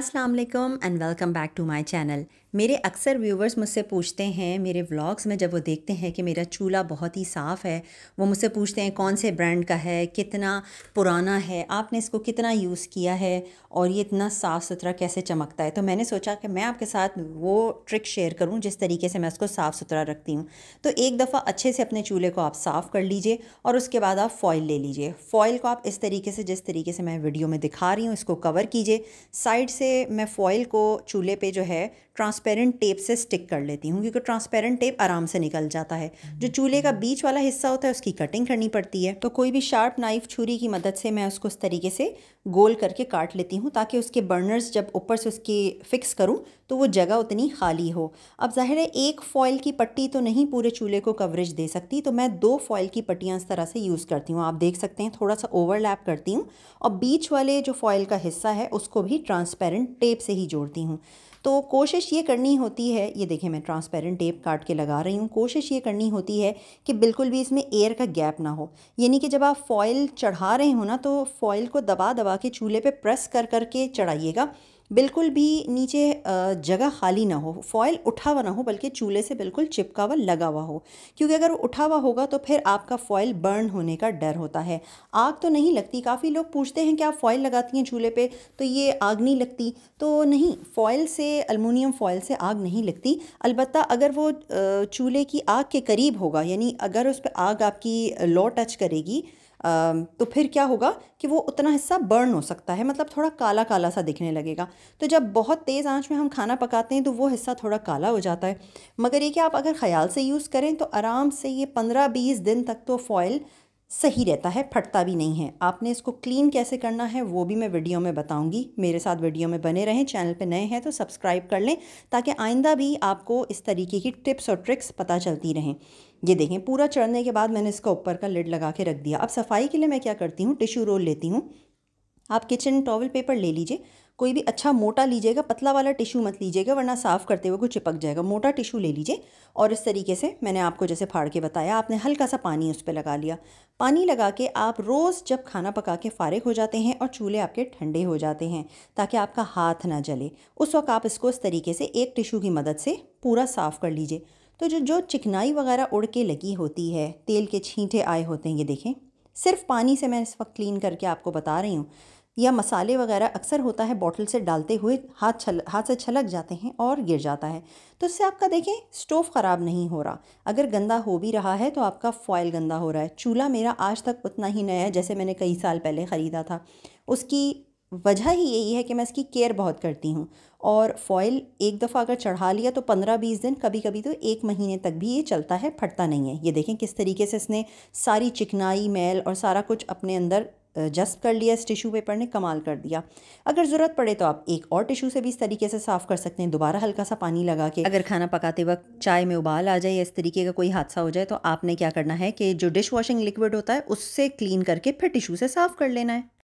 Assalamu alaikum and welcome back to my channel. मेरे अक्सर viewers मुझसे पूछते हैं मेरे व्लॉग्स में जब वो देखते हैं कि मेरा चूल्हा बहुत ही साफ़ है वो मुझसे पूछते हैं कौन से ब्रांड का है कितना पुराना है आपने इसको कितना यूज़ किया है और ये इतना साफ़ सुथरा कैसे चमकता है तो मैंने सोचा कि मैं आपके साथ वो ट्रिक शेयर करूँ जिस तरीके से मैं उसको साफ़ सुथरा रखती हूँ तो एक दफ़ा अच्छे से अपने चूल्हे को आप साफ़ कर लीजिए और उसके बाद आप फॉइल ले लीजिए फॉइल को आप इस तरीके से जिस तरीके से मैं वीडियो में दिखा रही हूँ इसको कवर कीजिए साइड से मैं फॉइल को चूल्हे पर जो है ट्रांस ट्रांसपेरेंट टेप से स्टिक कर लेती हूँ क्योंकि ट्रांसपेरेंट टेप आराम से निकल जाता है जो चूल्हे का बीच वाला हिस्सा होता है उसकी कटिंग करनी पड़ती है तो कोई भी शार्प नाइफ छुरी की मदद से मैं उसको इस तरीके से गोल करके काट लेती हूँ ताकि उसके बर्नर्स जब ऊपर से उसके फिक्स करूँ तो वो जगह उतनी खाली हो अब ज़ाहिर है एक फॉयल की पट्टी तो नहीं पूरे चूल्हे को कवरेज दे सकती तो मैं दो फॉयल की पट्टियाँ इस तरह से यूज़ करती हूँ आप देख सकते हैं थोड़ा सा ओवरलैप करती हूँ और बीच वाले जो फॉयल का हिस्सा है उसको भी ट्रांसपेरेंट टेप से ही जोड़ती हूँ तो कोशिश ये करनी होती है ये देखिए मैं ट्रांसपेरेंट टेप काट के लगा रही हूँ कोशिश ये करनी होती है कि बिल्कुल भी इसमें एयर का गैप ना हो यानी कि जब आप फॉइल चढ़ा रहे हो ना तो फॉइल को दबा दबा के चूल्हे पर प्रेस कर करके चढ़ाइएगा बिल्कुल भी नीचे जगह खाली ना हो फॉयल उठा हुआ ना हो बल्कि चूल्हे से बिल्कुल चिपका हुआ लगा हुआ हो क्योंकि अगर वो उठा हुआ होगा तो फिर आपका फॉयल बर्न होने का डर होता है आग तो नहीं लगती काफ़ी लोग पूछते हैं कि आप फॉयल लगाती हैं चूल्हे पे तो ये आग नहीं लगती तो नहीं फॉयल से अलमोनियम फॉयल से आग नहीं लगती अलबत् अगर वो चूल्हे की आग के करीब होगा यानी अगर उस पर आग आपकी लो टच करेगी तो फिर क्या होगा कि वो उतना हिस्सा बर्न हो सकता है मतलब थोड़ा काला काला सा दिखने लगेगा तो जब बहुत तेज़ आंच में हम खाना पकाते हैं तो वो हिस्सा थोड़ा काला हो जाता है मगर ये कि आप अगर ख्याल से यूज़ करें तो आराम से ये पंद्रह बीस दिन तक तो फॉयल सही रहता है फटता भी नहीं है आपने इसको क्लीन कैसे करना है वो भी मैं वीडियो में बताऊंगी मेरे साथ वीडियो में बने रहें चैनल पे नए हैं तो सब्सक्राइब कर लें ताकि आइंदा भी आपको इस तरीके की टिप्स और ट्रिक्स पता चलती रहें ये देखें पूरा चढ़ने के बाद मैंने इसका ऊपर का लिड लगा के रख दिया अब सफाई के लिए मैं क्या करती हूँ टिशू रोल लेती हूँ आप किचन टॉवल पेपर ले लीजिए कोई भी अच्छा मोटा लीजिएगा पतला वाला टिश्यू मत लीजिएगा वरना साफ़ करते हुए कुछ चिपक जाएगा मोटा टिश्यू ले लीजिए और इस तरीके से मैंने आपको जैसे फाड़ के बताया आपने हल्का सा पानी उस पर लगा लिया पानी लगा के आप रोज़ जब खाना पका के फारिग हो जाते हैं और चूल्हे आपके ठंडे हो जाते हैं ताकि आपका हाथ ना जले उस वक्त आप इसको इस तरीके से एक टिशू की मदद से पूरा साफ़ कर लीजिए तो जो जो चिकनाई वगैरह उड़ के लगी होती है तेल के छींटे आए होते हैं ये देखें सिर्फ पानी से मैं इस वक्त क्लीन करके आपको बता रही हूँ या मसाले वगैरह अक्सर होता है बॉटल से डालते हुए हाथ छल हाथ से छलक जाते हैं और गिर जाता है तो इससे आपका देखें स्टोव ख़राब नहीं हो रहा अगर गंदा हो भी रहा है तो आपका फॉयल गंदा हो रहा है चूल्हा मेरा आज तक उतना ही नया है जैसे मैंने कई साल पहले ख़रीदा था उसकी वजह ही यही है कि मैं इसकी केयर बहुत करती हूँ और फॉयल एक दफ़ा अगर चढ़ा लिया तो पंद्रह बीस दिन कभी कभी तो एक महीने तक भी ये चलता है फटता नहीं है ये देखें किस तरीके से इसने सारी चिकनाई मैल और सारा कुछ अपने अंदर जस्ट कर लिया इस टिशू पेपर ने कमाल कर दिया अगर ज़रूरत पड़े तो आप एक और टिशू से भी इस तरीके से साफ़ कर सकते हैं दोबारा हल्का सा पानी लगा के अगर खाना पकाते वक्त चाय में उबाल आ जाए या इस तरीके का कोई हादसा हो जाए तो आपने क्या करना है कि जो डिश वॉशिंग लिक्विड होता है उससे क्लीन करके फिर टिशू से साफ़ कर लेना है